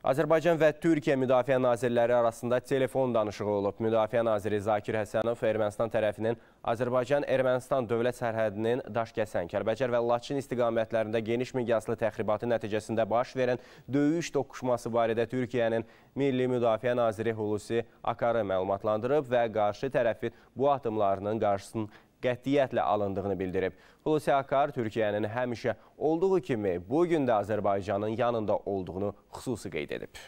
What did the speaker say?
Azərbaycan və Türkiyə Müdafiə Nazirləri arasında telefon danışığı olub. Müdafiə Naziri Zakir Həsənov Ermənistan tərəfinin Azərbaycan-Ermənistan dövlət sərhədinin Daşkəsən, Kəlbəcər və Laçın istiqamətlərində geniş miqyaslı təxribatı nəticəsində baş verən döyüş toqquşması barədə Türkiyənin Milli Müdafiə Naziri Hulusi Akarı məlumatlandırıb və qarşı tərəfin bu atımlarının qarşısını qətiyyətlə alındığını bildirib. Hulusi Akar Türkiyənin həmişə olduğu kimi bu gün də Azərbaycanın yanında olduğunu xüsusi qeyd edib.